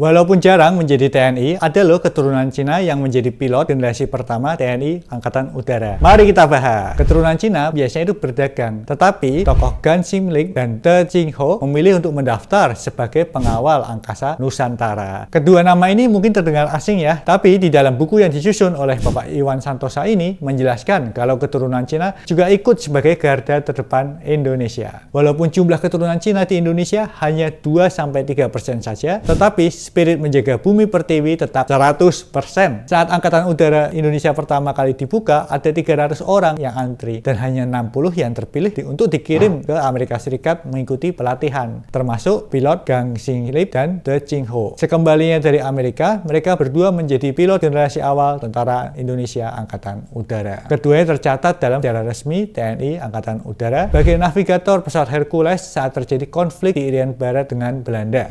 Walaupun jarang menjadi TNI, ada loh keturunan Cina yang menjadi pilot generasi pertama TNI Angkatan Udara. Mari kita bahas. Keturunan Cina biasanya itu berdagang, tetapi tokoh Gan Xingling dan Te Ho memilih untuk mendaftar sebagai pengawal angkasa Nusantara. Kedua nama ini mungkin terdengar asing ya, tapi di dalam buku yang disusun oleh Bapak Iwan Santosa ini menjelaskan kalau keturunan Cina juga ikut sebagai garda terdepan Indonesia. Walaupun jumlah keturunan Cina di Indonesia hanya 2-3% saja, tetapi Spirit menjaga bumi pertiwi tetap 100%. Saat Angkatan Udara Indonesia pertama kali dibuka, ada 300 orang yang antri dan hanya 60 yang terpilih di, untuk dikirim ke Amerika Serikat mengikuti pelatihan, termasuk pilot Gang Sing Lip dan The Ching Ho. Sekembalinya dari Amerika, mereka berdua menjadi pilot generasi awal Tentara Indonesia Angkatan Udara. Keduanya tercatat dalam sejarah resmi TNI Angkatan Udara bagian navigator pesawat Hercules saat terjadi konflik di Irian Barat dengan Belanda.